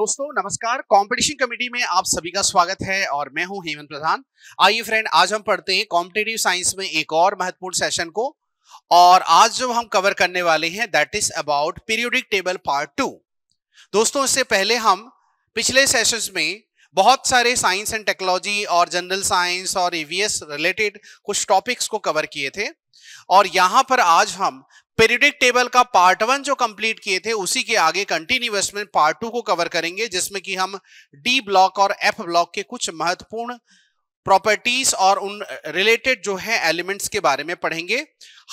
दोस्तों नमस्कार competition committee में आप सभी का स्वागत है और मैं हूं हेमंत प्रधान आइए फ्रेंड आज हम पढ़ते हैं कॉम्पिटेटिव साइंस में एक और महत्वपूर्ण सेशन को और आज जो हम कवर करने वाले हैं that is about periodic table part two दोस्तों इससे पहले हम पिछले सेशन में बहुत सारे साइंस एंड टेक्नोलॉजी और जनरल साइंस और ईवीएस रिलेटेड कुछ टॉपिक्स को कवर किए थे और यहाँ पर आज हम पेरियडिक टेबल का पार्ट वन जो कंप्लीट किए थे उसी के आगे कंटिन्यूस में पार्ट टू को कवर करेंगे जिसमें कि हम डी ब्लॉक और एफ ब्लॉक के कुछ महत्वपूर्ण प्रॉपर्टीज और उन रिलेटेड जो है एलिमेंट्स के बारे में पढ़ेंगे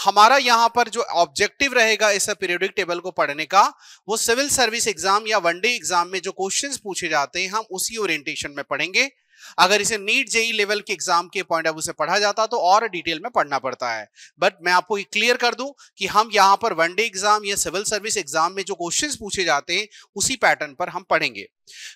हमारा यहाँ पर जो ऑब्जेक्टिव रहेगा इस पीरियोडिक टेबल को पढ़ने का वो सिविल सर्विस एग्जाम या वनडे एग्जाम में जो क्वेश्चंस पूछे जाते हैं हम उसी ओरिएंटेशन में पढ़ेंगे अगर इसे नीट जेई लेवल के एग्जाम के पॉइंट ऑफ व्यू से पढ़ा जाता तो और डिटेल में पढ़ना पड़ता है बट मैं आपको क्लियर कर दूं कि हम यहाँ पर वनडे एग्जाम या सिविल सर्विस एग्जाम में जो क्वेश्चन पूछे जाते हैं उसी पैटर्न पर हम पढ़ेंगे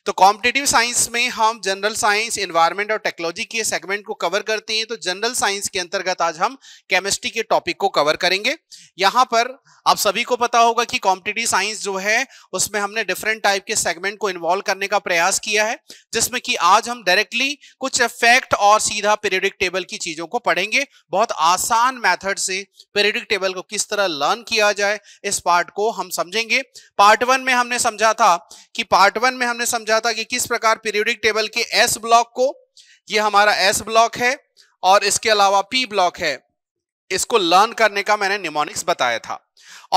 तो कॉम्पिटेटिव साइंस में हम जनरल साइंस एनवायरमेंट और टेक्नोलॉजी के सेगमेंट को कवर करते हैं तो जनरल साइंस के अंतर्गत आज हम केमिस्ट्री के टॉपिक को कवर करेंगे यहां पर आप सभी को पता होगा कि कॉम्पिटेटिव साइंस जो है उसमें हमने डिफरेंट टाइप के सेगमेंट को इन्वॉल्व करने का प्रयास किया है जिसमें कि आज हम डायरेक्टली कुछ इफेक्ट और सीधा पीरियडिक टेबल की चीजों को पढ़ेंगे बहुत आसान मैथड से पीरियडिक टेबल को किस तरह लर्न किया जाए इस पार्ट को हम समझेंगे पार्ट वन में हमने समझा था कि पार्ट वन में हमने हमने समझा था कि किस प्रकार पीरियोडिक टेबल के एस ब्लॉक को ये हमारा एस ब्लॉक है और इसके अलावा पी ब्लॉक है इसको लर्न करने का मैंने निमोनिक्स बताया था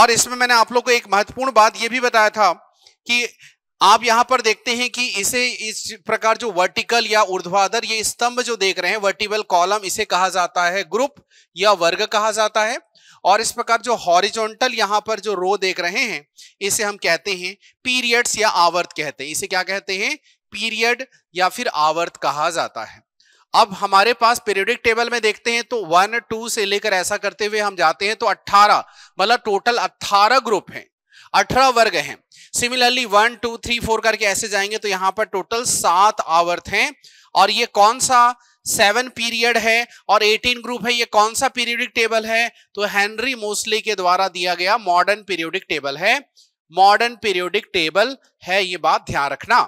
और इसमें मैंने आप लोग को एक महत्वपूर्ण बात यह भी बताया था कि आप यहां पर देखते हैं कि इसे इस प्रकार जो वर्टिकल या ऊर्ध्वाधर ये स्तंभ जो देख रहे हैं वर्टिकल कॉलम इसे कहा जाता है ग्रुप या वर्ग कहा जाता है और इस प्रकार जो हॉरिजॉन्टल यहां पर जो रो देख रहे हैं इसे हम कहते हैं पीरियड्स या आवर्त कहते हैं इसे क्या कहते हैं पीरियड या फिर आवर्त कहा जाता है अब हमारे पास पीरियडिक टेबल में देखते हैं तो वन टू से लेकर ऐसा करते हुए हम जाते हैं तो अट्ठारह मतलब टोटल अट्ठारह ग्रुप है अठारह वर्ग हैं similarly one two three four करके ऐसे जाएंगे तो यहाँ पर टोटल सात आवर्त हैं और ये कौन सा सेवन पीरियड है और एटीन ग्रुप है ये कौन सा पीरियोडिक टेबल है तो हेनरी मोस्ले के द्वारा दिया गया मॉडर्न पीरियोडिक टेबल है मॉडर्न पीरियोडिक टेबल है ये बात ध्यान रखना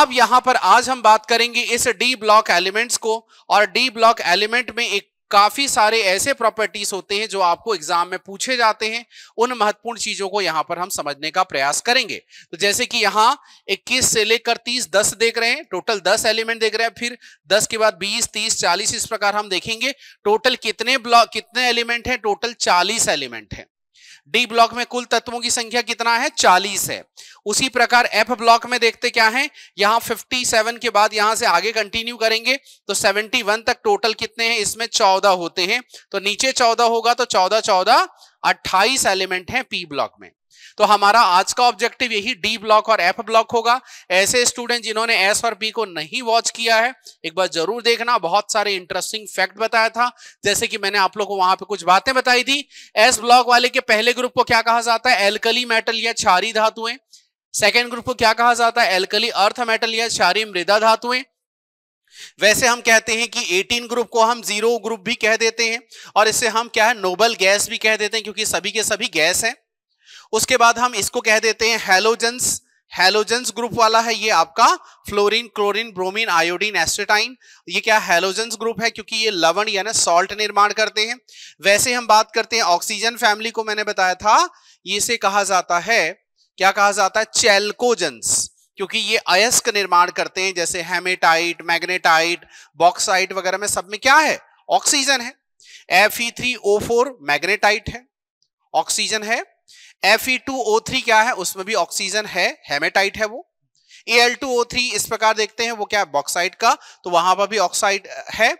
अब यहां पर आज हम बात करेंगे इस डी ब्लॉक एलिमेंट्स को और डी ब्लॉक एलिमेंट में एक काफी सारे ऐसे प्रॉपर्टीज होते हैं जो आपको एग्जाम में पूछे जाते हैं उन महत्वपूर्ण चीजों को यहां पर हम समझने का प्रयास करेंगे तो जैसे कि यहां 21 से लेकर 30 10 देख रहे हैं टोटल 10 एलिमेंट देख रहे हैं फिर 10 के बाद 20 30 40 इस प्रकार हम देखेंगे टोटल कितने ब्लॉक कितने एलिमेंट है टोटल चालीस एलिमेंट है डी ब्लॉक में कुल तत्वों की संख्या कितना है 40 है उसी प्रकार एफ ब्लॉक में देखते क्या है यहां 57 के बाद यहां से आगे कंटिन्यू करेंगे तो 71 तक टोटल कितने हैं इसमें 14 होते हैं तो नीचे 14 होगा तो 14 14 28 एलिमेंट हैं पी ब्लॉक में तो हमारा आज का ऑब्जेक्टिव यही डी ब्लॉक और एफ ब्लॉक होगा ऐसे स्टूडेंट जिन्होंने एस और बी को नहीं वॉच किया है एक बार जरूर देखना बहुत सारे इंटरेस्टिंग फैक्ट बताया था जैसे कि मैंने आप लोग को वहां पर कुछ बातें बताई थी एस ब्लॉक वाले के पहले ग्रुप को क्या कहा जाता है एल्कली मेटल या छारी धातुएं सेकेंड ग्रुप को क्या कहा जाता है एल्कली अर्थ मेटल या छारी मृदा धातुएं वैसे हम कहते हैं कि 18 ग्रुप को हम जीरो ग्रुप भी कह देते हैं और इससे हम क्या है नोबल गैस भी कह देते हैं क्योंकि सभी के सभी गैस हैं उसके बाद हम इसको कह देते हैं हेलोजेंस हेलोजेंस ग्रुप वाला है ये आपका fluorine chlorine bromine iodine astatine ये क्या हेलोजेंस ग्रुप है क्योंकि ये लवण ना सॉल्ट निर्माण करते हैं वैसे हम बात करते हैं ऑक्सीजन फैमिली को मैंने बताया था इसे कहा जाता है क्या कहा जाता है चेल्कोजेंस क्योंकि ये अयस्क निर्माण करते हैं जैसे हेमेटाइट मैग्नेटाइट बॉक्साइट वगैरह में सब में क्या है ऑक्सीजन है एफ मैग्नेटाइट है ऑक्सीजन है Fe2O3 क्या है उसमें भी ऑक्सीजन है हेमेटाइट है वो Al2O3 इस प्रकार देखते हैं वो क्या है बॉक्साइड का तो वहां पर भी ऑक्साइड है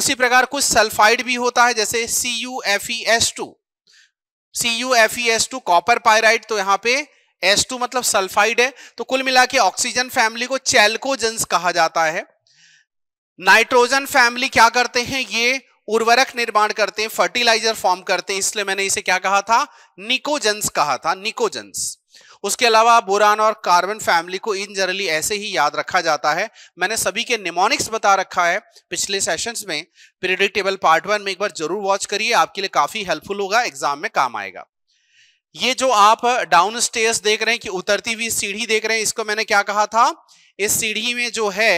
उसी प्रकार कुछ सल्फाइड भी होता है जैसे CuFeS2 CuFeS2 कॉपर पायराइड तो यहाँ पे S2 मतलब सल्फाइड है तो कुल मिला के ऑक्सीजन फैमिली को चैल्कोजेंस कहा जाता है नाइट्रोजन फैमिली क्या करते हैं ये उर्वरक निर्माण करते हैं फर्टिलाइजर फॉर्म करते हैं इसलिए मैंने इसे क्या कहा था निकोजेंस कहा था निकोजेंस उसके अलावा बोरान और कार्बन फैमिली को इन जनरली ऐसे ही याद रखा जाता है मैंने सभी के निमोनिक्स बता रखा है पिछले सेशंस में प्रिडिक्टेबल पार्ट वन में एक बार जरूर वॉच करिए आपके लिए काफी हेल्पफुल होगा एग्जाम में काम आएगा ये जो आप डाउन स्टेयर्स देख रहे हैं कि उतरती हुई सीढ़ी देख रहे हैं इसको मैंने क्या कहा था इस सीढ़ी में जो है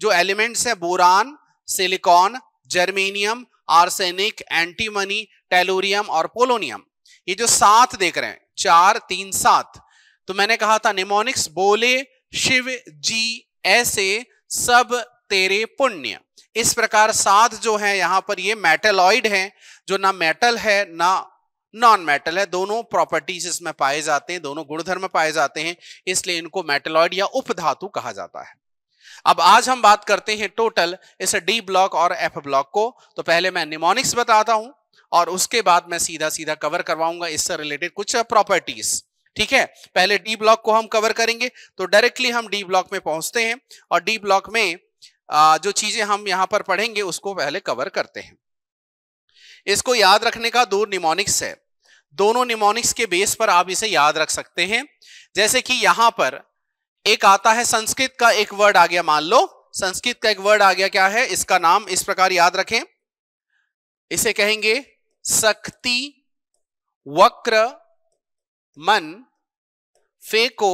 जो एलिमेंट्स है boron silicon germanium arsenic antimony tellurium और पोलोनियम ये जो सात देख रहे हैं चार तीन सात तो मैंने कहा था निमोनिक्स बोले शिव जी ऐसे सब तेरे पुण्य इस प्रकार सात जो है यहां पर ये मेटलॉइड है जो ना मेटल है ना नॉन मेटल है दोनों प्रॉपर्टीज इसमें पाए जाते हैं दोनों गुणधर्म पाए जाते हैं इसलिए इनको मेटलॉइड या उपधातु कहा जाता है अब आज हम बात करते हैं टोटल इस डी ब्लॉक और एफ ब्लॉक को तो पहले मैं निमोनिक्स बताता हूं और उसके बाद मैं सीधा सीधा कवर करवाऊंगा इससे रिलेटेड कुछ प्रॉपर्टीज ठीक है पहले डी ब्लॉक को हम कवर करेंगे तो डायरेक्टली हम डी ब्लॉक में पहुंचते हैं और डी ब्लॉक में जो चीजें हम यहां पर पढ़ेंगे उसको पहले कवर करते हैं इसको याद रखने का दो निमोनिक्स है दोनों निमोनिक्स के बेस पर आप इसे याद रख सकते हैं जैसे कि यहां पर एक आता है संस्कृत का एक वर्ड आ गया मान लो संस्कृत का एक वर्ड आ गया क्या है इसका नाम इस प्रकार याद रखें इसे कहेंगे शक्ति वक्र मन फेको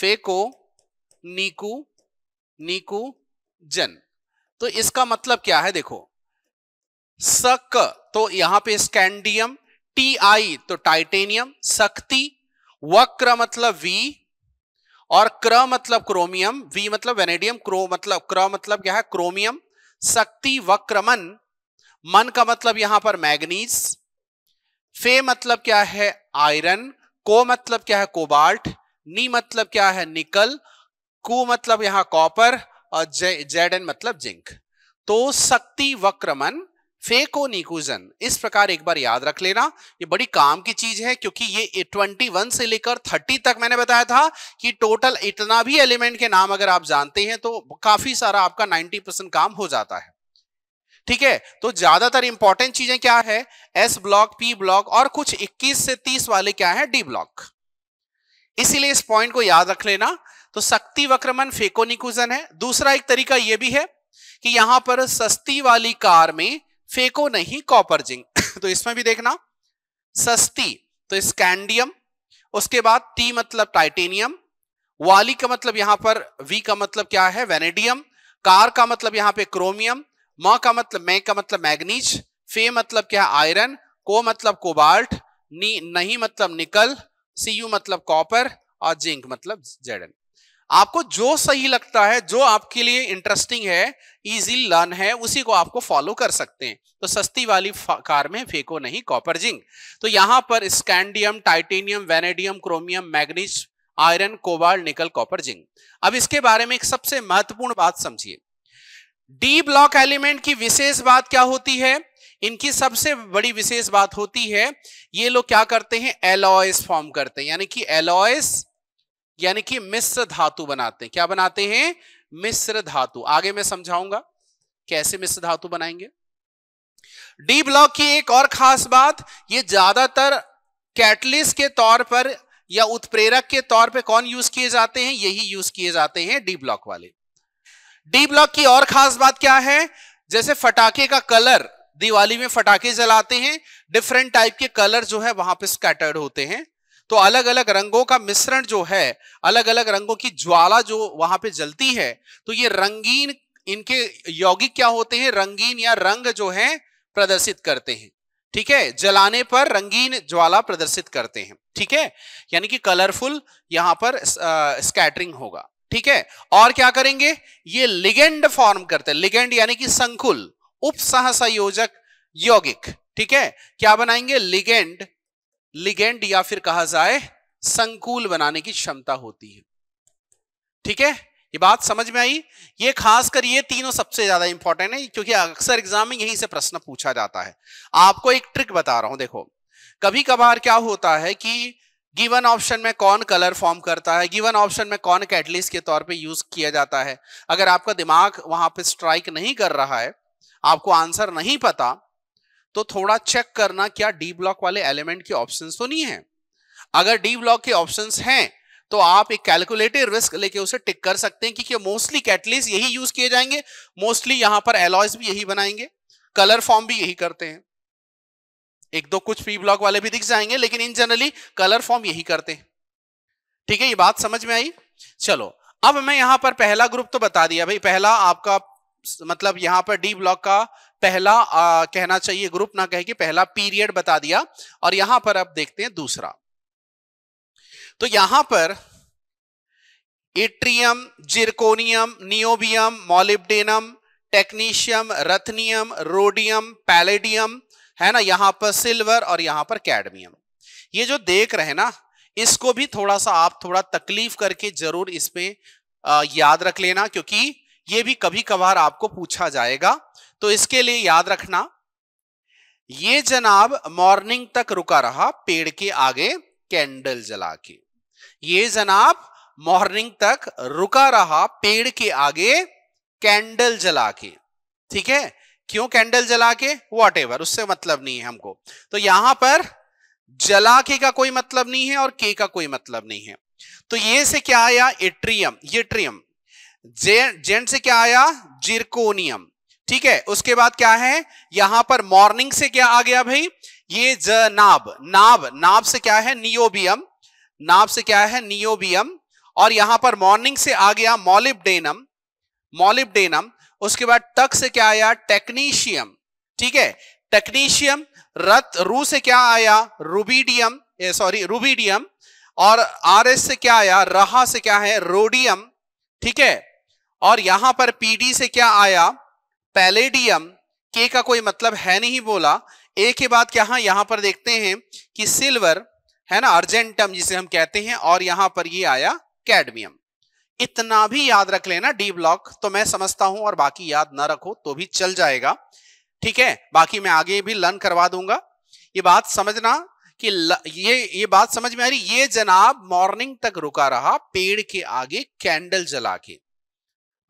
फेको नीकु नीकु जन तो इसका मतलब क्या है देखो सक तो यहां पे स्कैंडियम टी आई तो टाइटेनियम शक्ति वक्र मतलब वी और क्र मतलब क्रोमियम वी मतलब वेनेडियम क्रो मतलब क्र मतलब क्या है क्रोमियम शक्ति वक्रमन मन का मतलब यहां पर मैग्नीज फे मतलब क्या है आयरन को मतलब क्या है कोबाल्ट नी मतलब क्या है निकल कु मतलब यहां कॉपर और जे, जेड एन मतलब जिंक तो शक्ति वक्रमन फेकोनिकुजन इस प्रकार एक बार याद रख लेना ये बड़ी काम की चीज है क्योंकि ये 21 से लेकर 30 तक मैंने बताया था कि टोटल इतना भी एलिमेंट के नाम अगर आप जानते हैं तो काफी सारा आपका 90 परसेंट काम हो जाता है ठीक है तो ज्यादातर इंपॉर्टेंट चीजें क्या है एस ब्लॉक पी ब्लॉक और कुछ इक्कीस से तीस वाले क्या है डी ब्लॉक इसीलिए इस पॉइंट को याद रख लेना तो शक्ति वक्रमन फेकोनिकुजन है दूसरा एक तरीका यह भी है कि यहां पर सस्ती वाली कार में फेको नहीं कॉपर जिंक तो इसमें भी देखना सस्ती तो स्कैंडियम उसके बाद टी मतलब टाइटेनियम वाली का मतलब यहां पर वी का मतलब क्या है वेनेडियम कार का मतलब यहां पे क्रोमियम म का मतलब मै का मतलब मैग्नीज फे मतलब क्या है आयरन को मतलब कोबाल्ट नी नहीं मतलब निकल सी यू मतलब कॉपर और जिंक मतलब जेडन आपको जो सही लगता है जो आपके लिए इंटरेस्टिंग है इजी लर्न है उसी को आपको फॉलो कर सकते हैं तो सस्ती वाली कार में फेको नहीं कॉपर जिंक तो यहां पर scandium titanium vanadium chromium manganese iron cobalt nickel copper zinc अब इसके बारे में एक सबसे महत्वपूर्ण बात समझिए डी ब्लॉक एलिमेंट की विशेष बात क्या होती है इनकी सबसे बड़ी विशेष बात होती है ये लोग क्या करते हैं एलॉयस फॉर्म करते हैं यानी कि एलॉयस यानी कि मिश्र धातु बनाते हैं क्या बनाते हैं मिश्र धातु आगे मैं समझाऊंगा कैसे मिश्र धातु बनाएंगे डी ब्लॉक की एक और खास बात ये ज्यादातर कैटलिस के तौर पर या उत्प्रेरक के तौर पे कौन यूज किए जाते हैं यही यूज किए जाते हैं डी ब्लॉक वाले डी ब्लॉक की और खास बात क्या है जैसे फटाके का कलर दिवाली में फटाके जलाते हैं डिफरेंट टाइप के कलर जो है वहां पे स्कैटर्ड होते हैं तो अलग अलग रंगों का मिश्रण जो है अलग अलग रंगों की ज्वाला जो वहां पे जलती है तो ये रंगीन इनके यौगिक क्या होते हैं रंगीन या रंग जो है प्रदर्शित करते हैं ठीक है जलाने पर रंगीन ज्वाला प्रदर्शित करते हैं ठीक है यानी कि कलरफुल यहां पर स्कैटरिंग होगा ठीक है और क्या करेंगे ये लिगेंड फॉर्म करते हैं लिगेंड यानी कि संकुल उपसह संयोजक यौगिक ठीक है क्या बनाएंगे लिगेंड लिगेंड या फिर कहा जाए संकुल बनाने की क्षमता होती है ठीक है ये बात समझ में आई ये खासकर ये तीनों सबसे ज्यादा इंपॉर्टेंट है क्योंकि अक्सर एग्जाम में यहीं से प्रश्न पूछा जाता है आपको एक ट्रिक बता रहा हूं देखो कभी कभार क्या होता है कि गिवन ऑप्शन में कौन कलर फॉर्म करता है गिवन ऑप्शन में कौन कैटलिस्ट के तौर पे यूज किया जाता है अगर आपका दिमाग वहां पे स्ट्राइक नहीं कर रहा है आपको आंसर नहीं पता तो थोड़ा चेक करना क्या डी ब्लॉक वाले एलिमेंट के ऑप्शन तो नहीं है अगर डी ब्लॉक के ऑप्शन हैं तो आप एक कैलकुलेटेड रिस्क लेके उसे टिक कर सकते हैं क्योंकि मोस्टली कैटलिस्ट यही यूज किए जाएंगे मोस्टली यहां पर एलॉयस भी यही बनाएंगे कलर फॉर्म भी यही करते हैं एक दो कुछ पी ब्लॉक वाले भी दिख जाएंगे लेकिन इन जनरली कलर फॉर्म यही करते हैं ठीक है ये बात समझ में आई चलो अब मैं यहां पर पहला ग्रुप तो बता दिया भाई पहला आपका मतलब यहां पर डी ब्लॉक का पहला आ, कहना चाहिए ग्रुप ना कहे कि पहला पीरियड बता दिया और यहां पर अब देखते हैं दूसरा तो यहां पर yttrium zirconium niobium molybdenum technetium ruthenium rhodium palladium है ना यहां पर सिल्वर और यहां पर कैडमियम ये जो देख रहे ना इसको भी थोड़ा सा आप थोड़ा तकलीफ करके जरूर इसमें याद रख लेना क्योंकि ये भी कभी कभार आपको पूछा जाएगा तो इसके लिए याद रखना ये जनाब मॉर्निंग तक रुका रहा पेड़ के आगे कैंडल जला के ये जनाब मॉर्निंग तक रुका रहा पेड़ के आगे कैंडल जला के ठीक है क्यों कैंडल जला के वॉट उससे मतलब नहीं है हमको तो यहां पर जला के का कोई मतलब नहीं है और के का कोई मतलब नहीं है तो ये से क्या आया इट्रियम ये ट्रियम जेंट से क्या आया जिरकोनियम ठीक है उसके बाद क्या है यहां पर मॉर्निंग से क्या आ गया भाई ये ज नाब नाब से क्या है नियोबियम नाब से क्या है नियोबियम और यहां पर मॉर्निंग से आ गया मॉलिबडेनम मॉलिबडेनम उसके बाद टक से क्या आया टेक्नीशियम ठीक है टेक्नीशियम रत रू से क्या आया रूबीडियम सॉरी रूबीडियम और आर एस से क्या आया रहा से क्या है रोडियम ठीक है और यहां पर पीडी से क्या आया पैलेडियम के का कोई मतलब है नहीं बोला ए के बाद क्या हाँ यहां पर देखते हैं कि सिल्वर है ना अर्जेंटम जिसे हम कहते हैं और यहां पर ये आया कैडमियम इतना भी याद रख लेना डी ब्लॉक तो मैं समझता हूं और बाकी याद ना रखो तो भी चल जाएगा ठीक है बाकी मैं आगे भी लर्न करवा दूंगा ये बात समझना कि ल, ये ये बात समझ में आ रही ये जनाब मॉर्निंग तक रुका रहा पेड़ के आगे कैंडल जला के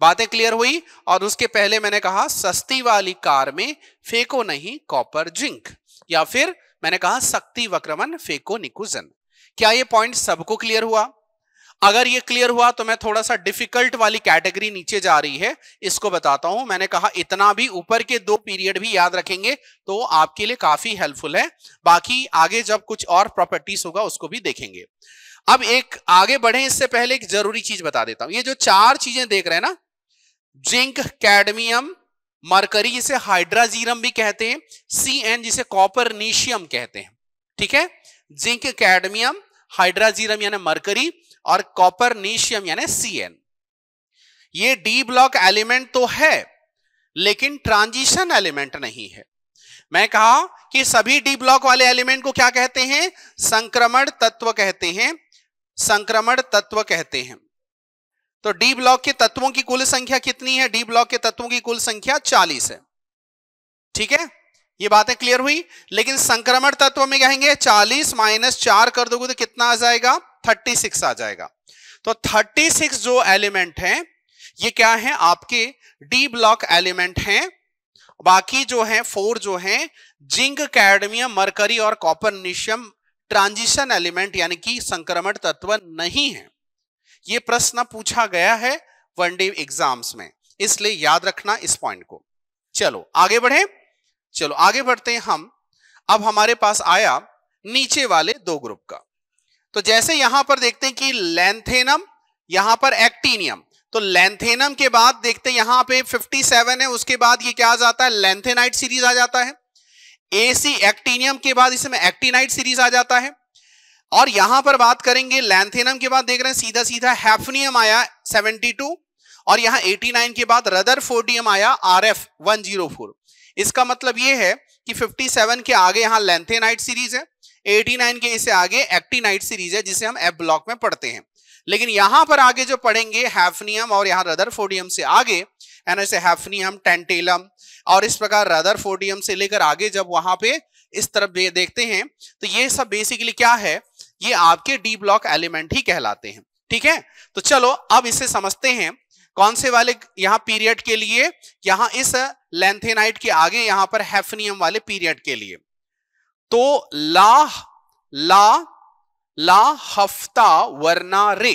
बातें क्लियर हुई और उसके पहले मैंने कहा सस्ती वाली कार में फेको नहीं कॉपर जिंक या फिर मैंने कहा शक्ति वक्रमन फेको निकुजन क्या ये पॉइंट सबको क्लियर हुआ अगर ये क्लियर हुआ तो मैं थोड़ा सा डिफिकल्ट वाली कैटेगरी नीचे जा रही है इसको बताता हूं मैंने कहा इतना भी ऊपर के दो पीरियड भी याद रखेंगे तो आपके लिए काफी हेल्पफुल है बाकी आगे जब कुछ और प्रॉपर्टीज होगा उसको भी देखेंगे अब एक आगे बढ़े इससे पहले एक जरूरी चीज बता देता हूं ये जो चार चीजें देख रहे हैं ना जिंक कैडमियम मरकरी जिसे हाइड्राजीरम भी कहते हैं सी एन जिसे कॉपरनीशियम कहते हैं ठीक है जिंक कैडमियम हाइड्राजीरम यानी मरकरी और कॉपरनीशियम यानी सी एन ये डी ब्लॉक एलिमेंट तो है लेकिन ट्रांजिशन एलिमेंट नहीं है मैं कहा कि सभी डी ब्लॉक वाले एलिमेंट को क्या कहते हैं संक्रमण तत्व कहते हैं संक्रमण तत्व कहते हैं तो डी ब्लॉक के तत्वों की कुल संख्या कितनी है डी ब्लॉक के तत्वों की कुल संख्या 40 है ठीक है ये बातें क्लियर हुई लेकिन संक्रमण तत्व में कहेंगे 40 माइनस चार कर दोगे तो कितना आ जाएगा 36 आ जाएगा तो 36 जो एलिमेंट है ये क्या है आपके डी ब्लॉक एलिमेंट हैं बाकी जो है फोर जो है जिंक कैडमियम मरकरी और कॉपर निशियम ट्रांजिशन एलिमेंट यानी कि संक्रमण तत्व नहीं है ये प्रश्न पूछा गया है वनडे एग्जाम्स में इसलिए याद रखना इस पॉइंट को चलो आगे बढ़े चलो आगे बढ़ते हैं हम अब हमारे पास आया नीचे वाले दो ग्रुप का तो जैसे यहां पर देखते हैं कि लेंथेनम यहां पर एक्टीनियम तो लेंथेनम के बाद देखते हैं यहां पे 57 है उसके बाद ये क्या आ जाता है लेंथेनाइट सीरीज आ जाता है एसी एक्टीनियम के बाद इसमें एक्टीनाइट सीरीज आ जाता है और यहां पर बात करेंगे लैंथेनम के बाद देख रहे हैं सीधा सीधा हैफनियम आया 72 और यहां 89 के बाद रदर फोर्डियम आया आर एफ इसका मतलब यह है कि 57 के आगे यहाँ लेंथेनाइट सीरीज है 89 के इसे आगे एक्टिनाइट सीरीज है जिसे हम एफ ब्लॉक में पढ़ते हैं लेकिन यहां पर आगे जो पढ़ेंगे हैफनियम और यहाँ रदर फोर्डियम से आगे है ना इसे हैफनियम टेंटेलम और इस प्रकार रदर फोडियम से लेकर आगे जब वहां पे इस तरफ देखते हैं तो ये सब बेसिकली क्या है ये आपके डी ब्लॉक एलिमेंट ही कहलाते हैं ठीक है तो चलो अब इसे समझते हैं कौन से वाले यहाँ पीरियड के लिए यहाँ इस लेंथेनाइट के आगे यहाँ पर हैफनियम वाले पीरियड के लिए तो ला ला ला हफ्ता वरना रे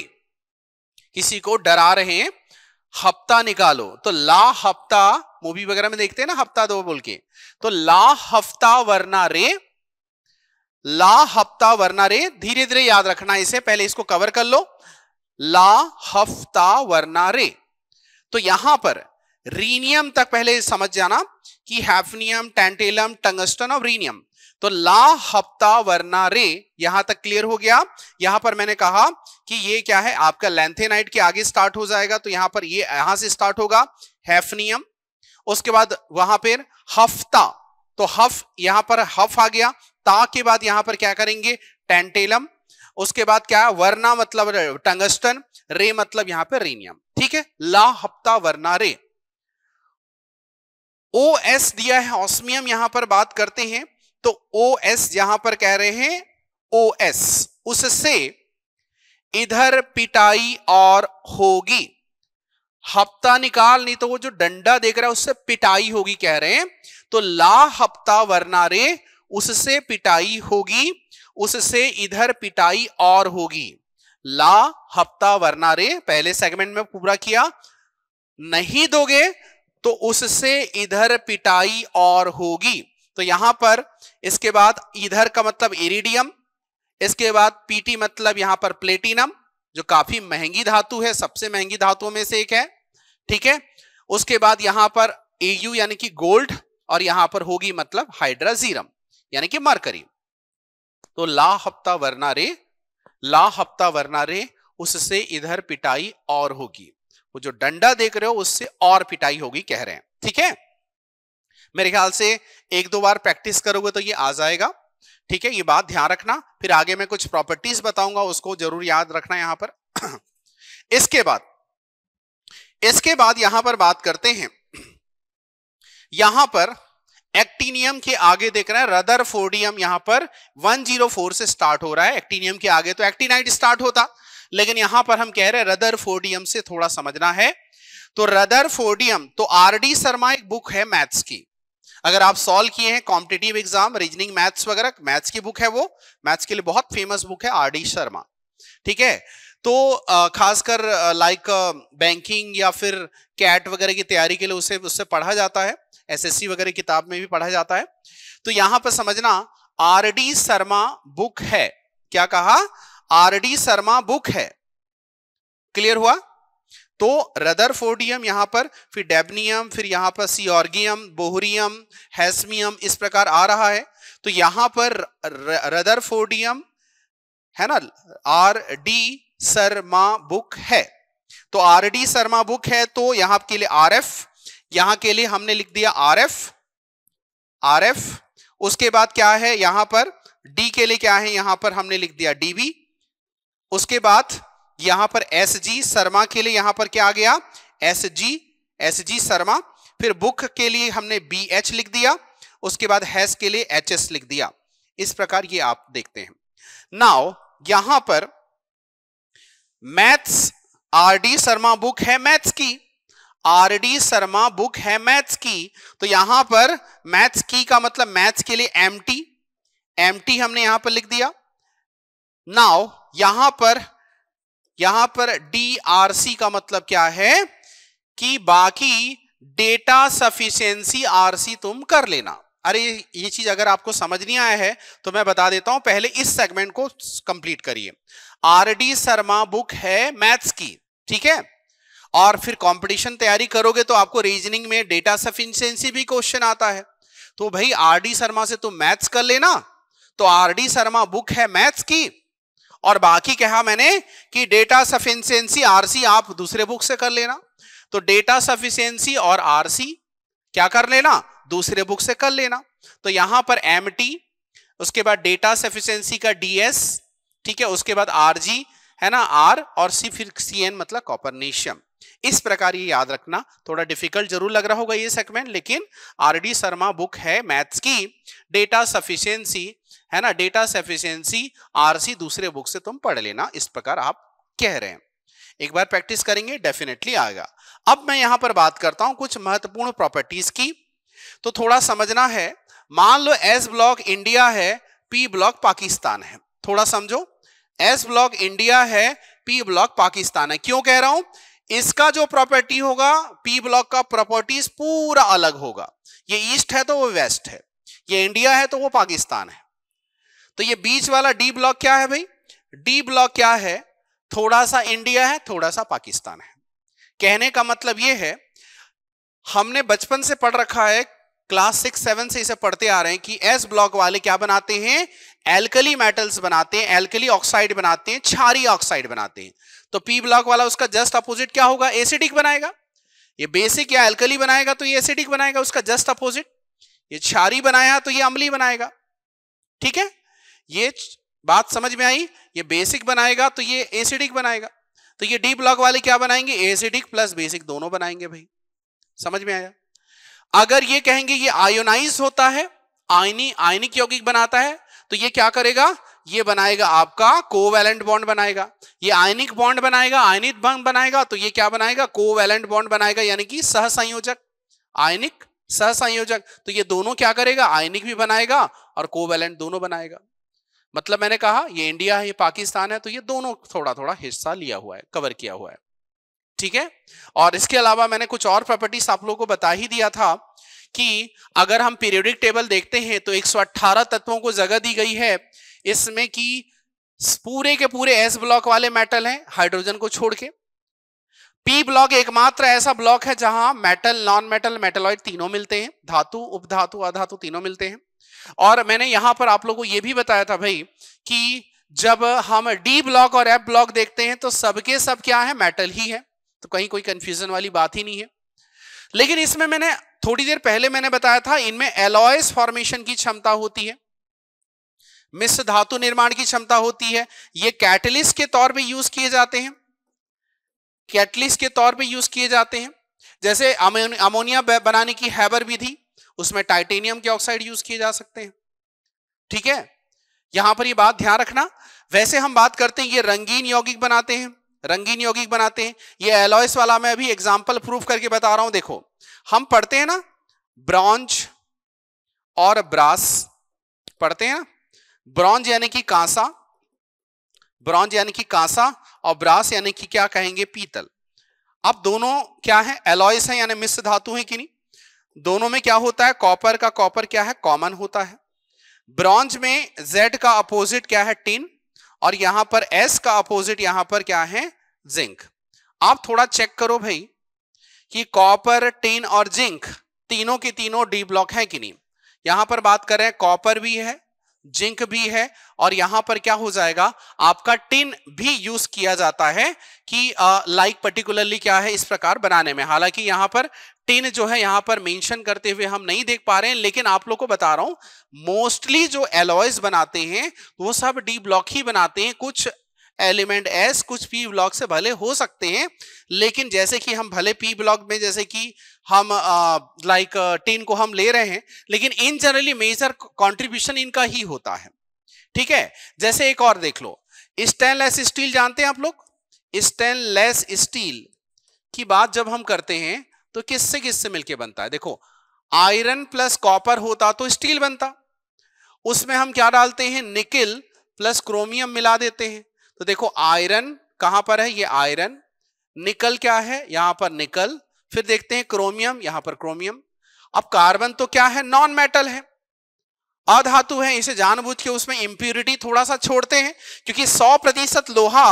किसी को डरा रहे हैं हफ्ता निकालो तो ला हफ्ता मूवी वगैरह में देखते हैं ना हफ्ता दो बोल के तो ला हफ्ता वरना रे ला हफ्ता वरना रे धीरे धीरे याद रखना इसे पहले इसको कवर कर लो ला हफ्ता वरना रे तो यहां पर रीनियम तक पहले समझ जाना कि हैफनियम टेंटेलम टंगस्टन और रीनियम तो ला हफ्ता वरना रे यहां तक क्लियर हो गया यहां पर मैंने कहा कि ये क्या है आपका लेंथेनाइट के आगे स्टार्ट हो जाएगा तो यहां पर ये यहां से स्टार्ट होगा हैफनियम उसके बाद वहां पर हफ्ता तो हफ यहां पर हफ आ गया ता के बाद यहां पर क्या करेंगे टेंटेलम उसके बाद क्या वर्ना मतलब टंगस्टन रे मतलब यहां पर रेनियम ठीक है ला हप्ता वर्णा रे ओ एस दिया है ऑस्मियम यहां पर बात करते हैं तो ओ एस यहां पर कह रहे हैं ओ एस उससे इधर पिटाई और होगी हफ्ता निकाल नहीं तो वो जो डंडा देख रहा है उससे पिटाई होगी कह रहे हैं तो ला हप्ता वर्ना रे उससे पिटाई होगी उससे इधर पिटाई और होगी ला हफ्ता वरना रे पहले सेगमेंट में पूरा किया नहीं दोगे तो उससे इधर पिटाई और होगी तो यहां पर इसके बाद इधर का मतलब इरिडियम इसके बाद पीटी मतलब यहां पर प्लेटिनम जो काफी महंगी धातु है सबसे महंगी धातुओं में से एक है ठीक है उसके बाद यहां पर एयू यानी कि गोल्ड और यहां पर होगी मतलब हाइड्राजीरम यानी कि मार्करी तो ला हफ्ता वरना रे ला हफ्ता वरना रे उससे इधर पिटाई और होगी वो जो डंडा देख रहे हो उससे और पिटाई होगी कह रहे हैं ठीक है मेरे ख्याल से एक दो बार प्रैक्टिस करोगे तो ये आ जाएगा ठीक है ये बात ध्यान रखना फिर आगे मैं कुछ प्रॉपर्टीज बताऊंगा उसको जरूर याद रखना यहां पर इसके बाद इसके बाद यहां पर बात करते हैं यहां पर एक्टिनियम के आगे देख रहे हैं रदर फोर्डियम यहां पर 104 से स्टार्ट हो रहा है एक्टिनियम के आगे तो एक्टिनाइट स्टार्ट होता लेकिन यहां पर हम कह रहे हैं रदर फोर्डियम से थोड़ा समझना है तो रदर फोर्डियम तो आर डी शर्मा एक बुक है मैथ्स की अगर आप सॉल्व किए हैं कॉम्पिटेटिव एग्जाम रीजनिंग मैथ्स वगैरह मैथ्स की बुक है वो मैथ्स के लिए बहुत फेमस बुक है आर डी शर्मा ठीक है तो खासकर लाइक बैंकिंग या फिर कैट वगैरह की तैयारी के लिए उसे उससे पढ़ा जाता है एसएससी वगैरह किताब में भी पढ़ा जाता है तो यहां पर समझना आर डी शर्मा बुक है क्या कहा आर डी शर्मा बुक है क्लियर हुआ तो रदर फोर्डियम यहां पर फिर डेबनियम फिर यहां पर सियोर्गियम बोहरियम हैसमियम इस प्रकार आ रहा है तो यहां पर रदर फोर्डियम है ना आर डी शर्मा बुक है तो आर डी शर्मा बुक है तो यहां के लिए आर एफ यहां के लिए हमने लिख दिया आर एफ आर एफ उसके बाद क्या है यहां पर डी के लिए क्या है यहां पर हमने लिख दिया डी बी उसके बाद यहां पर एस जी शर्मा के लिए यहां पर क्या आ गया S G S G Sharma फिर बुक के लिए हमने बी एच लिख दिया उसके बाद हैस के लिए एच एस लिख दिया इस प्रकार ये आप देखते हैं नाउ यहां पर maths R D Sharma book है मैथ्स की आर डी शर्मा बुक है मैथ्स की तो यहां पर मैथ्स की का मतलब मैथ्स के लिए एम टी एम टी हमने यहां पर लिख दिया नाउ यहां पर यहां पर डी आर सी का मतलब क्या है कि बाकी डेटा सफिशियंसी आरसी तुम कर लेना अरे ये चीज अगर आपको समझ नहीं आया है तो मैं बता देता हूं पहले इस सेगमेंट को कंप्लीट करिए आर डी शर्मा बुक है मैथ्स की ठीक है और फिर कंपटीशन तैयारी करोगे तो आपको रीजनिंग में डेटा सफिशियंसी भी क्वेश्चन आता है तो भाई आर डी शर्मा से तुम मैथ्स कर लेना तो आर डी शर्मा बुक है मैथ्स की और बाकी कहा मैंने कि डेटा सफिशियंसी आरसी आप दूसरे बुक से कर लेना तो डेटा सफिशियंसी और सी क्या कर लेना दूसरे बुक से कर लेना तो यहां पर एम उसके बाद डेटा सफिशियंसी का डीएस ठीक है उसके बाद आर है ना आर और सी फिर सी एन मतलब कॉपरनेशियम इस प्रकार ये याद रखना थोड़ा डिफिकल्ट जरूर लग रहा होगा ये सेगमेंट लेकिन आर डी शर्मा बुक है मैथ्स की डेटा सफिशियंसी है ना डेटा सफिशियंसी आरसी दूसरे बुक से तुम पढ़ लेना इस प्रकार आप कह रहे हैं एक बार प्रैक्टिस करेंगे डेफिनेटली आएगा अब मैं यहां पर बात करता हूं कुछ महत्वपूर्ण प्रॉपर्टीज की तो थोड़ा समझना है मान लो एस ब्लॉक इंडिया है पी ब्लॉक पाकिस्तान है थोड़ा समझो एस ब्लॉक इंडिया है पी ब्लॉक पाकिस्तान है क्यों कह रहा हूं इसका जो प्रॉपर्टी होगा पी ब्लॉक का प्रॉपर्टीज पूरा अलग होगा ये ईस्ट है तो वो वेस्ट है ये इंडिया है तो वो पाकिस्तान है तो ये बीच वाला डी ब्लॉक क्या है भाई डी ब्लॉक क्या है थोड़ा सा इंडिया है थोड़ा सा पाकिस्तान है कहने का मतलब ये है हमने बचपन से पढ़ रखा है क्लास सिक्स सेवन से इसे पढ़ते आ रहे हैं कि एस ब्लॉक वाले क्या बनाते हैं एल्कली मेटल्स बनाते हैं एल्कली ऑक्साइड बनाते हैं छारी ऑक्साइड बनाते हैं तो पी ब्लॉक वाला उसका जस्ट अपोजिट क्या होगा एसिडिक बनाएगा ये बेसिक या एल्कली बनाएगा तो ये एसिडिक बनाएगा उसका जस्ट अपोजिट ये छारी बनाया तो ये अम्ली बनाएगा ठीक है ये बात समझ में आई ये बेसिक बनाएगा तो ये एसिडिक बनाएगा तो ये डी ब्लॉक वाले क्या बनाएंगे एसिडिक प्लस बेसिक दोनों बनाएंगे भाई समझ में आया अगर ये कहेंगे ये आयोनाइज होता है आयनी आयनिक यौगिक बनाता है तो ये क्या करेगा ये बनाएगा आपका कोवैलेंट बॉन्ड बनाएगा ये आयनिक बॉन्ड बनाएगा आयनित बॉन्ड बनाएगा तो ये क्या बनाएगा कोवैलेंट बॉन्ड बनाएगा यानी कि सहसंयोजक आयनिक सहसंयोजक तो ये दोनों क्या करेगा आयनिक भी बनाएगा और कोवैलेंट दोनों बनाएगा मतलब मैंने कहा ये इंडिया है ये पाकिस्तान है तो ये दोनों थोड़ा थोड़ा हिस्सा लिया हुआ है कवर किया हुआ है ठीक है और इसके अलावा मैंने कुछ और प्रॉपर्टीज आप लोगों को बता ही दिया था कि अगर हम पीरियोडिक टेबल देखते हैं तो 118 तत्वों को जगह दी गई है इसमें कि पूरे के पूरे एस ब्लॉक वाले मेटल हैं हाइड्रोजन को छोड़ के पी ब्लॉक एकमात्र ऐसा ब्लॉक है जहां मेटल नॉन मेटल मेटलॉइड तीनों मिलते हैं धातु उपधातु अधातु तीनों मिलते हैं और मैंने यहां पर आप लोगों को यह भी बताया था भाई कि जब हम डी ब्लॉक और एफ ब्लॉक देखते हैं तो सबके सब क्या है मेटल ही है तो कहीं कोई कंफ्यूजन वाली बात ही नहीं है लेकिन इसमें मैंने थोड़ी देर पहले मैंने बताया था इनमें एलॉयस फॉर्मेशन की क्षमता होती है मिश्र धातु निर्माण की क्षमता होती है ये कैटलिस्ट के तौर पे यूज किए जाते हैं कैटलिस्ट के तौर पे यूज किए जाते हैं जैसे अमोनिया बनाने की हैबर विधि उसमें टाइटेनियम के ऑक्साइड यूज किए जा सकते हैं ठीक है यहां पर ये बात ध्यान रखना वैसे हम बात करते हैं ये रंगीन यौगिक बनाते हैं रंगीन यौगिक बनाते हैं ये एलॉयस वाला मैं अभी एग्जाम्पल प्रूफ करके बता रहा हूं देखो हम पढ़ते हैं ना ब्रॉन्ज और ब्रास पढ़ते हैं ना ब्रॉन्ज यानी कि कांसा ब्रॉन्ज यानी कि कांसा और ब्रास यानी कि क्या कहेंगे पीतल अब दोनों क्या है एलॉयस है यानी मिश्र धातु है कि नहीं दोनों में क्या होता है कॉपर का कॉपर क्या है कॉमन होता है ब्रॉन्ज में जेड का अपोजिट क्या है टिन और यहां पर एस का अपोजिट यहां पर क्या है जिंक आप थोड़ा चेक करो भाई कि कॉपर टेन और जिंक तीनों के तीनों डी ब्लॉक है कि नहीं यहां पर बात कर रहे हैं कॉपर भी है जिंक भी है और यहां पर क्या हो जाएगा आपका टिन भी यूज किया जाता है कि लाइक uh, पर्टिकुलरली like क्या है इस प्रकार बनाने में हालांकि यहां पर टिन जो है यहां पर मेंशन करते हुए हम नहीं देख पा रहे हैं लेकिन आप लोग को बता रहा हूं मोस्टली जो एलॉयज बनाते हैं वो सब डी ब्लॉक ही बनाते हैं कुछ एलिमेंट एस कुछ पी ब्लॉक से भले हो सकते हैं लेकिन जैसे कि हम भले पी ब्लॉक में जैसे कि हम लाइक टीन को हम ले रहे हैं लेकिन इन जनरली मेजर कॉन्ट्रीब्यूशन इनका ही होता है ठीक है जैसे एक और देख लो स्टेनलेस स्टील जानते हैं आप लोग स्टेनलेस स्टील की बात जब हम करते हैं तो किससे किससे मिलके बनता है देखो आयरन प्लस कॉपर होता तो स्टील बनता उसमें हम क्या डालते हैं निकिल प्लस क्रोमियम मिला देते हैं तो देखो आयरन कहां पर है ये आयरन निकल क्या है यहां पर निकल फिर देखते हैं क्रोमियम यहां पर क्रोमियम अब कार्बन तो क्या है नॉन मेटल है अधातु है इसे जानबूझ के उसमें इंप्यूरिटी थोड़ा सा छोड़ते हैं क्योंकि 100 प्रतिशत लोहा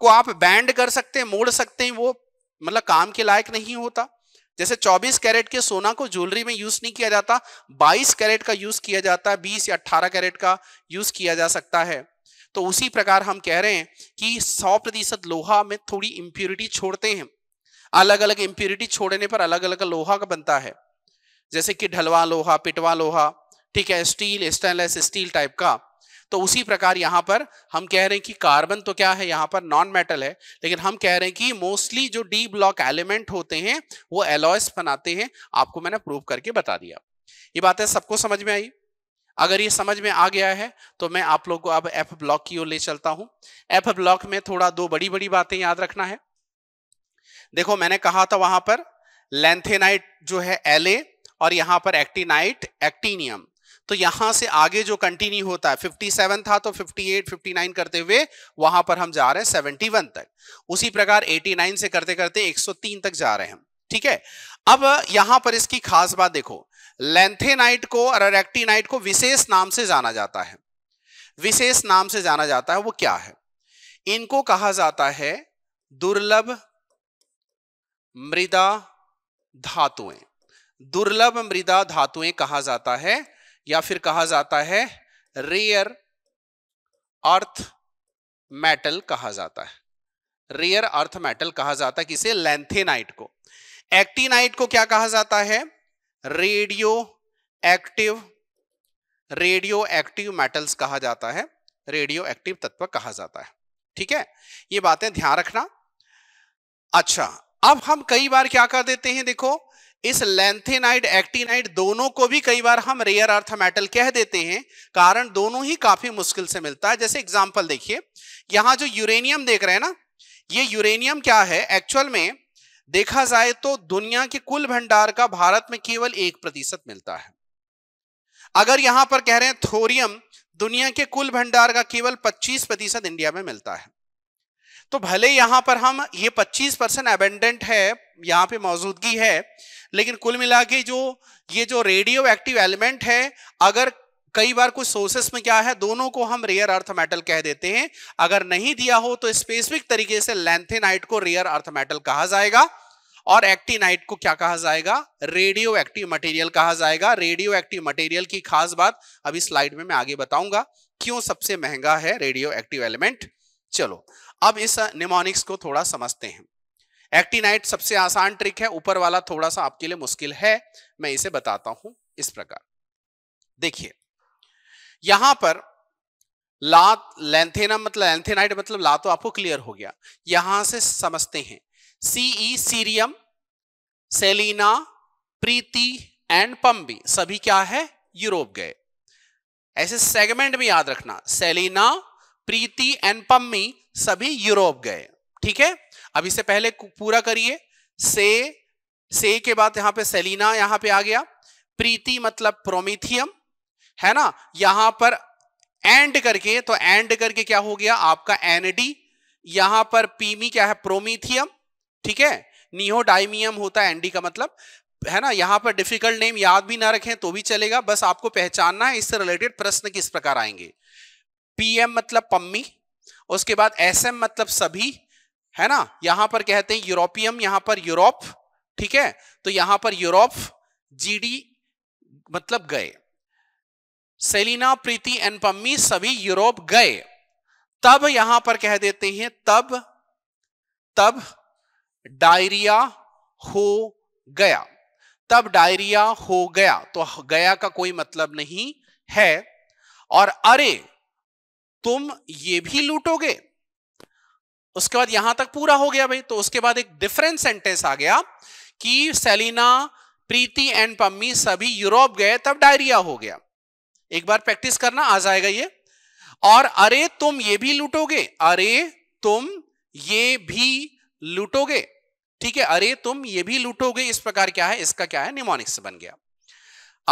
को आप बैंड कर सकते हैं मोड़ सकते हैं वो मतलब काम के लायक नहीं होता जैसे 24 कैरेट के सोना को ज्वेलरी में यूज नहीं किया जाता 22 कैरेट का यूज किया जाता है 20 या 18 कैरेट का यूज किया जा सकता है तो उसी प्रकार हम कह रहे हैं कि सौ प्रतिशत लोहा में थोड़ी इंप्योरिटी छोड़ते हैं अलग अलग इंप्योरिटी छोड़ने पर अलग अलग लोहा का बनता है जैसे कि ढलवा लोहा पिटवा लोहा ठीक है स्टील स्टेनलेस स्टील टाइप का तो उसी प्रकार यहां पर हम कह रहे हैं कि कार्बन तो क्या है यहां पर नॉन मेटल है लेकिन हम कह रहे हैं कि मोस्टली जो डी ब्लॉक एलिमेंट होते हैं वो एलॉयस बनाते हैं आपको मैंने प्रूव करके बता दिया ये बातें सबको समझ में आई अगर ये समझ में आ गया है तो मैं आप लोग को अब एफ ब्लॉक की ओर ले चलता हूं एफ ब्लॉक में थोड़ा दो बड़ी बड़ी बातें याद रखना है देखो मैंने कहा था वहां पर लेंथेनाइट जो है एल और यहां पर एक्टिनाइट एक्टीनियम तो यहां से आगे जो कंटिन्यू होता है 57 था तो 58, 59 करते हुए वहां पर हम जा रहे हैं 71 तक उसी प्रकार 89 से करते करते 103 तक जा रहे हैं ठीक है अब यहां पर इसकी खास बात देखो लेंथेनाइट को और रेक्टिनाइट को विशेष नाम से जाना जाता है विशेष नाम से जाना जाता है वो क्या है इनको कहा जाता है दुर्लभ मृदा धातुएं दुर्लभ मृदा धातुएं कहा जाता है या फिर कहा जाता है रेयर अर्थ मेटल कहा जाता है रेयर अर्थ मेटल कहा जाता है किसे लेंथेनाइट को एक्टिनाइट को क्या कहा जाता है radioactive radioactive metals कहा जाता है रेडियो एक्टिव तत्व कहा जाता है ठीक है ये बातें ध्यान रखना अच्छा अब हम कई बार क्या कर देते हैं देखो इस लेंथेनाइड एक्टिनाइड दोनों को भी कई बार हम रेयर अर्थ मेटल कह देते हैं कारण दोनों ही काफी मुश्किल से मिलता है जैसे एग्जाम्पल देखिए यहां जो यूरेनियम देख रहे हैं ना ये यूरेनियम क्या है एक्चुअल में देखा जाए तो दुनिया के कुल भंडार का भारत में केवल एक प्रतिशत मिलता है अगर यहां पर कह रहे हैं थोरियम दुनिया के कुल भंडार का केवल 25 प्रतिशत इंडिया में मिलता है तो भले यहां पर हम ये 25 परसेंट एबेंडेंट है यहां पे मौजूदगी है लेकिन कुल मिला के जो ये जो रेडियो एक्टिव एलिमेंट है अगर कई बार कुछ सोर्सेस में क्या है दोनों को हम रेयर अर्थ मेटल कह देते हैं अगर नहीं दिया हो तो स्पेसिफिक तरीके से लेंथेनाइट को रेयर अर्थ मेटल कहा जाएगा और एक्टिनाइट को क्या कहा जाएगा रेडियो एक्टिव मटेरियल कहा जाएगा रेडियो एक्टिव मटेरियल की खास बात अभी स्लाइड में मैं आगे बताऊंगा क्यों सबसे महंगा है रेडियो एक्टिव एलिमेंट चलो अब इस निमोनिक्स को थोड़ा समझते हैं एक्टिनाइट सबसे आसान ट्रिक है ऊपर वाला थोड़ा सा आपके लिए मुश्किल है मैं इसे बताता हूं इस प्रकार देखिए यहां पर लात लेंथेना मतलब लेंथेनाइट मतलब ला तो आपको क्लियर हो गया यहां से समझते हैं CE cerium Selina Preeti and पम्बी सभी क्या है यूरोप गए ऐसे सेगमेंट में याद रखना सेलिना प्रीति एंड पम्मी सभी यूरोप गए ठीक है अब इसे पहले पूरा करिए से से के बाद यहां पे सेलिना यहां पे आ गया प्रीति मतलब प्रोमिथियम है ना यहां पर एंड करके तो एंड करके क्या हो गया आपका एनडी यहां पर पीमी क्या है प्रोमीथियम ठीक है नियोडाइमियम होता है एनडी का मतलब है ना यहां पर डिफिकल्ट नेम याद भी ना रखें तो भी चलेगा बस आपको पहचानना है इससे रिलेटेड प्रश्न किस प्रकार आएंगे पीएम मतलब पम्मी उसके बाद एसएम मतलब सभी है ना यहां पर कहते हैं यूरोपियम यहां पर यूरोप ठीक है तो यहां पर यूरोप जीडी मतलब गए सेलिना प्रीति एंड पम्मी सभी यूरोप गए तब यहां पर कह देते हैं तब तब डायरिया हो गया तब डायरिया हो गया तो गया का कोई मतलब नहीं है और अरे तुम ये भी लूटोगे उसके बाद यहां तक पूरा हो गया भाई तो उसके बाद एक डिफरेंट सेंटेंस आ गया कि सेलिना प्रीति एंड पम्मी सभी यूरोप गए तब डायरिया हो गया एक बार प्रैक्टिस करना आ जाएगा ये और अरे तुम ये भी लूटोगे अरे तुम ये भी लूटोगे ठीक है अरे तुम ये भी लूटोगे इस प्रकार क्या है इसका क्या है निमोनिक्स बन गया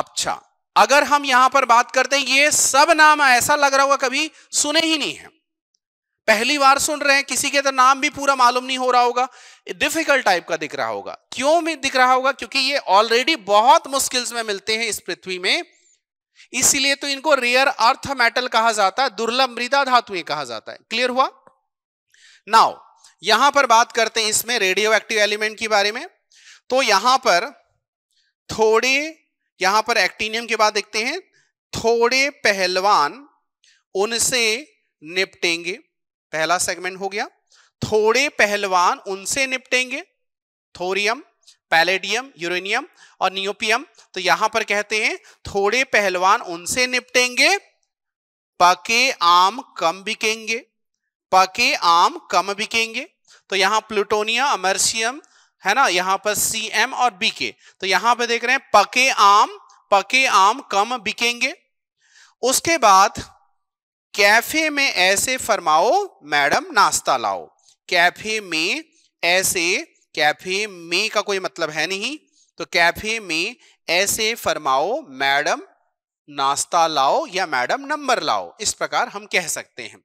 अच्छा अगर हम यहां पर बात करते हैं ये सब नाम ऐसा लग रहा होगा कभी सुने ही नहीं है पहली बार सुन रहे हैं किसी के तो नाम भी पूरा मालूम नहीं हो रहा होगा डिफिकल्ट टाइप का दिख रहा होगा क्यों में दिख रहा होगा क्योंकि ये ऑलरेडी बहुत मुश्किल में मिलते हैं इस पृथ्वी में इसीलिए तो इनको रेयर अर्थ मेटल कहा जाता है दुर्लभ मृदा धातुएं कहा जाता है क्लियर हुआ नाउ यहां पर बात करते हैं इसमें रेडियो एक्टिव एलिमेंट के बारे में तो यहां पर थोड़े यहां पर एक्टीनियम के बाद देखते हैं थोड़े पहलवान उनसे निपटेंगे पहला सेगमेंट हो गया थोड़े पहलवान उनसे निपटेंगे थोरियम पैलेडियम यूरेनियम और नियोपियम तो यहां पर कहते हैं थोड़े पहलवान उनसे निपटेंगे पके आम कम बिकेंगे पके आम कम बिकेंगे तो यहां प्लूटोनिया अमरसियम है ना यहां पर सी एम और बी के तो यहां पर देख रहे हैं पके आम पके आम कम बिकेंगे उसके बाद कैफे में ऐसे फरमाओ मैडम नाश्ता लाओ कैफे में ऐसे कैफे में का कोई मतलब है नहीं तो कैफे में ऐसे फरमाओ मैडम नाश्ता लाओ या मैडम नंबर लाओ इस प्रकार हम कह सकते हैं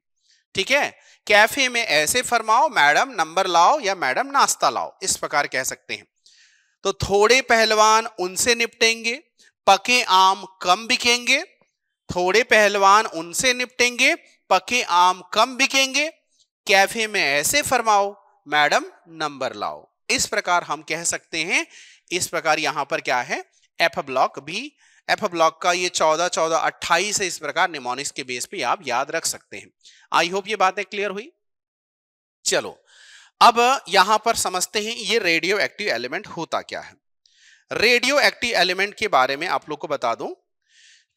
ठीक है कैफे में ऐसे फरमाओ मैडम नंबर लाओ या मैडम नाश्ता लाओ इस प्रकार कह सकते हैं तो थोड़े पहलवान उनसे निपटेंगे पके आम कम बिकेंगे थोड़े पहलवान उनसे निपटेंगे पके आम कम बिकेंगे कैफे में ऐसे फरमाओ मैडम नंबर लाओ इस प्रकार हम कह सकते हैं इस प्रकार यहां पर क्या है एफ ब्लॉक भी एफ ब्लॉक का ये चौदह चौदह अट्ठाईस है इस प्रकार निमोनिक्स के बेस पे आप याद रख सकते हैं आई होप ये बातें क्लियर हुई चलो अब यहां पर समझते हैं ये रेडियो एक्टिव एलिमेंट होता क्या है रेडियो एक्टिव एलिमेंट के बारे में आप लोग को बता दूं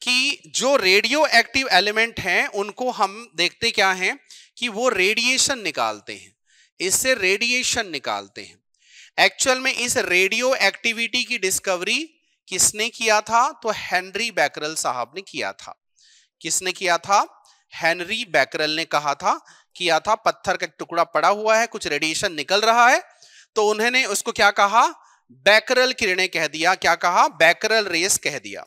कि जो रेडियो एक्टिव एलिमेंट है उनको हम देखते क्या है कि वो रेडिएशन निकालते हैं इससे रेडिएशन निकालते हैं एक्चुअल में इस रेडियो एक्टिविटी की डिस्कवरी किसने किया था तो हेनरी बैकरल साहब ने किया था किसने किया था हेनरी बैकरल ने कहा था किया था पत्थर का टुकड़ा पड़ा हुआ है कुछ रेडिएशन निकल रहा है तो उन्होंने उसको क्या कहा बैकरल किरणें कह दिया क्या कहा बैकरल रेस कह दिया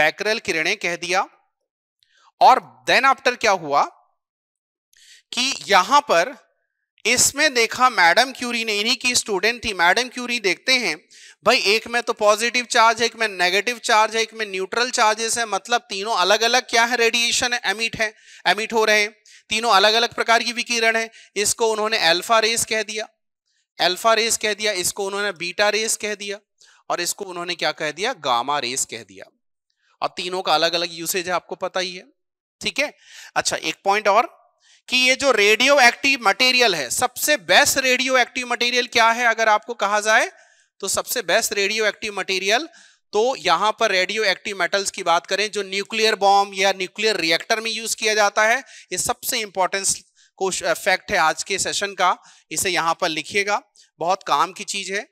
बैकरल किरणें कह दिया और देन आफ्टर क्या हुआ कि यहां पर इसमें देखा मैडम क्यूरी ने इन्हीं की स्टूडेंट थी मैडम क्यूरी देखते हैं भाई एक में तो पॉजिटिव चार्ज है एक में नेगेटिव चार्ज है एक में न्यूट्रल चार्जेस है मतलब तीनों अलग अलग क्या है रेडिएशन एमिट है एमिट हो रहे हैं तीनों अलग अलग प्रकार की विकिरण है इसको उन्होंने एल्फा रेस कह दिया एल्फा रेस कह दिया इसको उन्होंने बीटा रेस कह दिया और इसको उन्होंने क्या कह दिया गामा रेस कह दिया और तीनों का अलग अलग यूसेज है आपको पता ही है ठीक है अच्छा एक पॉइंट और कि ये जो रेडियो एक्टिव मटेरियल है सबसे बेस्ट रेडियो एक्टिव मटेरियल क्या है अगर आपको कहा जाए तो सबसे बेस्ट रेडियो एक्टिव मटेरियल तो यहां पर रेडियो एक्टिव मेटल्स की बात करें जो न्यूक्लियर बॉम्ब या न्यूक्लियर रिएक्टर में यूज किया जाता है ये सबसे इंपॉर्टेंस फैक्ट है आज के सेशन का इसे यहां पर लिखिएगा बहुत काम की चीज है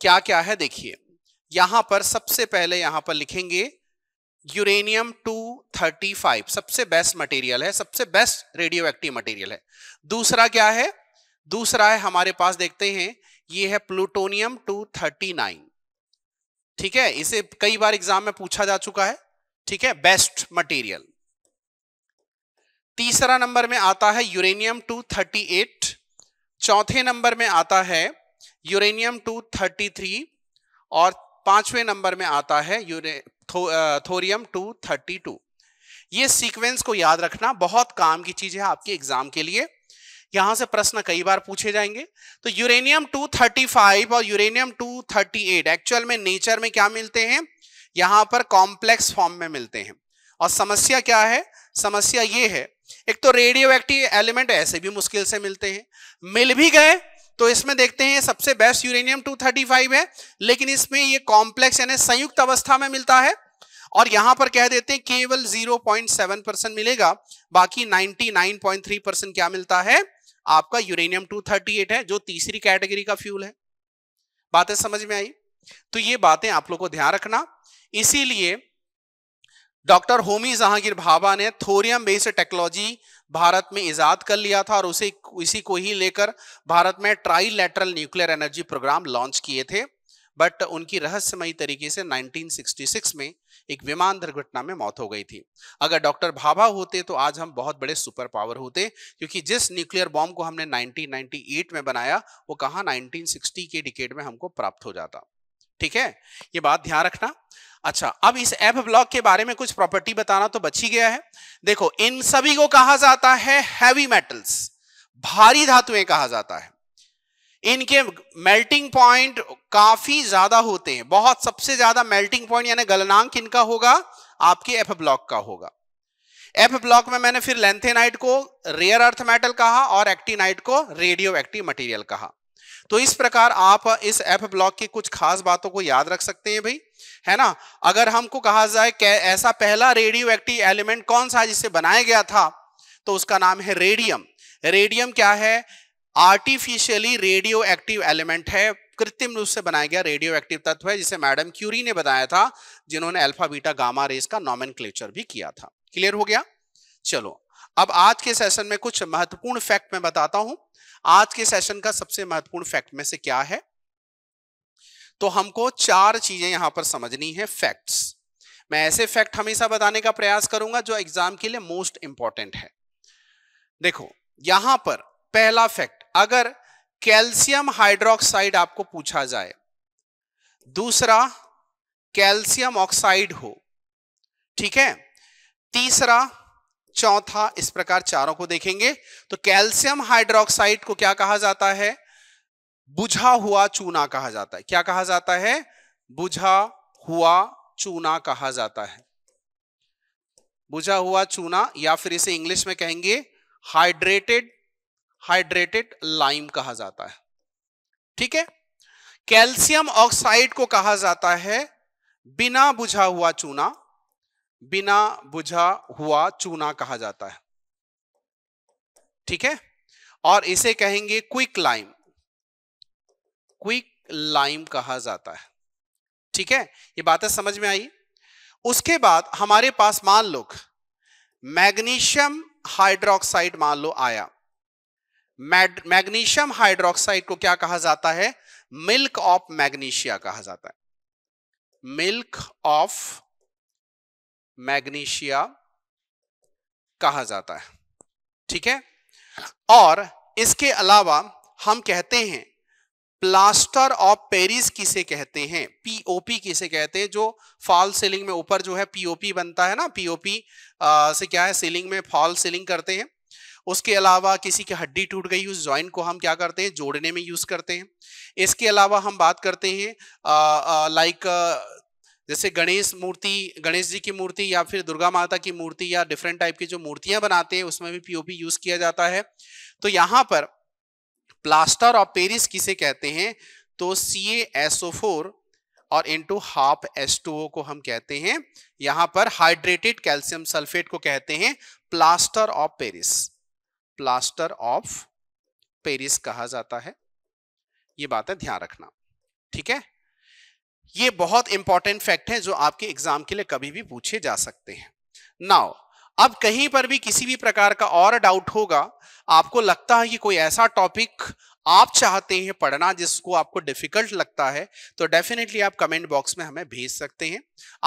क्या क्या है देखिए यहां पर सबसे पहले यहां पर लिखेंगे यूरेनियम टू थर्टी फाइव सबसे बेस्ट मटेरियल है सबसे बेस्ट रेडियो एक्टिव मटेरियल है दूसरा क्या है दूसरा है हमारे पास देखते हैं ये है प्लूटोनियम टू थर्टी नाइन ठीक है इसे कई बार एग्जाम में पूछा जा चुका है ठीक है बेस्ट मटेरियल तीसरा नंबर में आता है यूरेनियम टू थर्टी एट चौथे नंबर में आता है यूरेनियम टू थर्टी थ्री और पांचवें नंबर में आता है यूरे थोरियम टू थर्टी टू ये सीक्वेंस को याद रखना बहुत काम की चीज है आपके एग्जाम के लिए यहां से प्रश्न कई बार पूछे जाएंगे तो यूरेनियम 235 और यूरेनियम 238 एक्चुअल में नेचर में क्या मिलते हैं यहां पर कॉम्प्लेक्स फॉर्म में मिलते हैं और समस्या क्या है समस्या ये है एक तो रेडियो एक्टिव एलिमेंट ऐसे भी मुश्किल से मिलते हैं मिल भी गए तो इसमें देखते हैं सबसे बेस्ट यूरेनियम 235 है लेकिन इसमें ये कॉम्प्लेक्स यानी संयुक्त अवस्था में मिलता है और यहां पर कह देते हैं केवल 0.7 परसेंट मिलेगा बाकी 99.3 परसेंट क्या मिलता है आपका यूरेनियम 238 है जो तीसरी कैटेगरी का फ्यूल है बातें समझ में आई तो ये बातें आप लोग को ध्यान रखना इसीलिए डॉक्टर होमी जहांगीर भाभा ने थोरियम बेस्ड टेक्नोलॉजी भारत में ईजाद कर लिया था और उसे इसी को ही लेकर भारत में trilateral nuclear energy programme launch किए थे बट उनकी रहस्यमयी तरीके से 1966 में एक विमान दुर्घटना में मौत हो गई थी अगर डॉक्टर भाभा होते तो आज हम बहुत बड़े सुपर पावर होते क्योंकि जिस न्यूक्लियर बॉम्ब को हमने 1998 में बनाया वो कहा 1960 के डिकेड में हमको प्राप्त हो जाता ठीक है ये बात ध्यान रखना अच्छा अब इस एफ ब्लॉक के बारे में कुछ प्रॉपर्टी बताना तो बची गया है देखो इन सभी को कहा जाता है हैवी मेटल्स भारी धातुएं कहा जाता है इनके मेल्टिंग पॉइंट काफी ज्यादा होते हैं बहुत सबसे ज्यादा मेल्टिंग पॉइंट यानी गलनांक इनका होगा आपके एफ ब्लॉक का होगा एफ ब्लॉक में मैंने फिर लेंथेनाइट को रेयर अर्थ मेटल कहा और एक्टिनाइट को रेडियो एक्टिव मटीरियल कहा तो इस प्रकार आप इस एफ ब्लॉक की कुछ खास बातों को याद रख सकते हैं भाई है ना अगर हमको कहा जाए ऐसा पहला रेडियो एक्टिव एलिमेंट कौन सा जिसे बनाया गया था तो उसका नाम है रेडियम रेडियम क्या है आर्टिफिशियली रेडियो एक्टिव एलिमेंट है कृत्रिम रूप से बनाया गया रेडियो एक्टिव तत्व है जिसे मैडम क्यूरी ने बताया था जिन्होंने अल्फा बीटा गामा रेस का नॉमन भी किया था क्लियर हो गया चलो अब आज के सेशन में कुछ महत्वपूर्ण फैक्ट मैं बताता हूं आज के सेशन का सबसे महत्वपूर्ण फैक्ट में से क्या है तो हमको चार चीजें यहां पर समझनी है फैक्ट्स मैं ऐसे फैक्ट हमेशा बताने का प्रयास करूंगा जो एग्जाम के लिए मोस्ट इंपॉर्टेंट है देखो यहां पर पहला फैक्ट अगर कैल्शियम हाइड्रोक्साइड आपको पूछा जाए दूसरा कैल्शियम ऑक्साइड हो ठीक है तीसरा चौथा इस प्रकार चारों को देखेंगे तो कैल्शियम हाइड्रोक्साइड को क्या कहा जाता है बुझा हुआ चूना कहा जाता है क्या कहा जाता है बुझा हुआ चूना कहा जाता है बुझा हुआ चूना या फिर इसे इंग्लिश में कहेंगे हाइड्रेटेड हाइड्रेटेड लाइम कहा जाता है ठीक है कैल्शियम ऑक्साइड को कहा जाता है बिना बुझा हुआ चूना बिना बुझा हुआ चूना कहा जाता है ठीक है और इसे कहेंगे क्विक लाइम क्विक लाइम कहा जाता है ठीक है ये बातें समझ में आई उसके बाद हमारे पास मान लो मैग्नीशियम हाइड्रोक्साइड मान लो आया मैग्नीशियम हाइड्रोक्साइड को क्या कहा जाता है मिल्क ऑफ मैग्नीशिया कहा जाता है मिल्क ऑफ मैग्नीशिया कहा जाता है ठीक है और इसके अलावा हम कहते हैं प्लास्टर ऑफ पेरिस किसे कहते हैं पीओपी किसे कहते हैं जो फॉल सीलिंग में ऊपर जो है पीओपी बनता है ना पीओपी से क्या है सीलिंग में फॉल सीलिंग करते हैं उसके अलावा किसी की हड्डी टूट गई उस जॉइंट को हम क्या करते हैं जोड़ने में यूज करते हैं इसके अलावा हम बात करते हैं लाइक जैसे गणेश मूर्ति गणेश जी की मूर्ति या फिर दुर्गा माता की मूर्ति या डिफरेंट टाइप की जो मूर्तियां बनाते हैं उसमें भी पीओपी यूज किया जाता है तो यहाँ पर प्लास्टर ऑफ पेरिस किसे कहते हैं तो सी एसओ और टू हाफ एस को हम कहते हैं यहां पर हाइड्रेटेड कैल्शियम सल्फेट को कहते हैं plaster of Paris plaster of Paris कहा जाता है ये बात है ध्यान रखना ठीक है ये बहुत इंपॉर्टेंट फैक्ट है जो आपके एग्जाम के लिए कभी भी पूछे जा सकते हैं नाउ अब कहीं पर भी किसी भी प्रकार का और डाउट होगा आपको लगता है कि कोई ऐसा टॉपिक आप चाहते हैं पढ़ना जिसको आपको डिफिकल्ट लगता है तो डेफिनेटली आप कमेंट बॉक्स में हमें भेज सकते हैं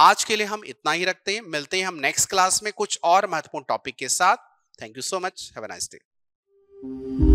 आज के लिए हम इतना ही रखते हैं मिलते हैं हम नेक्स्ट क्लास में कुछ और महत्वपूर्ण टॉपिक के साथ thank you so much have nice day